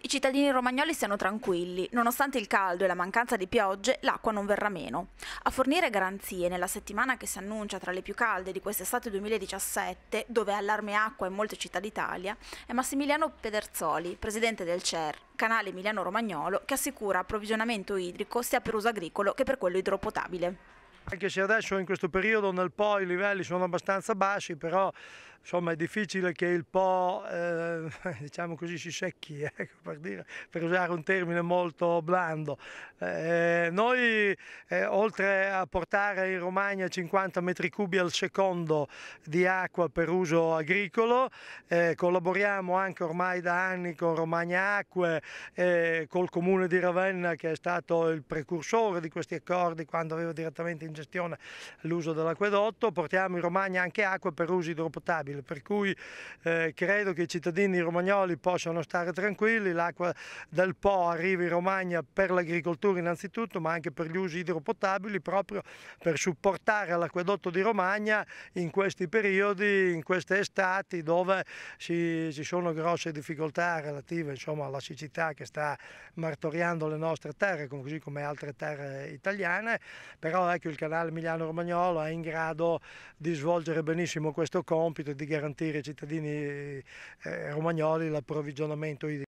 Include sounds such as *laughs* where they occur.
I cittadini romagnoli siano tranquilli, nonostante il caldo e la mancanza di piogge, l'acqua non verrà meno. A fornire garanzie nella settimana che si annuncia tra le più calde di quest'estate 2017, dove è allarme acqua in molte città d'Italia, è Massimiliano Pederzoli, presidente del CER, canale Emiliano Romagnolo, che assicura approvvigionamento idrico sia per uso agricolo che per quello idropotabile. Anche se adesso in questo periodo nel Po i livelli sono abbastanza bassi, però insomma è difficile che il Po eh, *laughs* diciamo così si secchi *laughs* eh, per, dire, per, usare un termine molto blando eh, noi eh, oltre a portare in Romagna 50 metri cubi al secondo di acqua per uso agricolo eh, collaboriamo anche ormai da anni con Romagna Acque eh, col comune di Ravenna che è stato il precursore di questi accordi quando aveva direttamente in gestione l'uso dell'acquedotto portiamo in Romagna anche acqua per uso idropotabile potabile, per cui eh, credo che i cittadini romagnoli possano stare tranquilli, l'acqua del Po arriva in Romagna per l'agricoltura innanzitutto, ma anche per gli usi idropotabili, proprio per supportare l'acquedotto di Romagna in questi periodi, in queste estati dove ci, ci sono grosse difficoltà relative insomma, alla siccità che sta martoriando le nostre terre, così come altre terre italiane, però ecco il canale Emiliano Romagnolo è in grado di svolgere benissimo questo compito di garantire ai cittadini eh, romagnoli l'approvvigionamento idrico.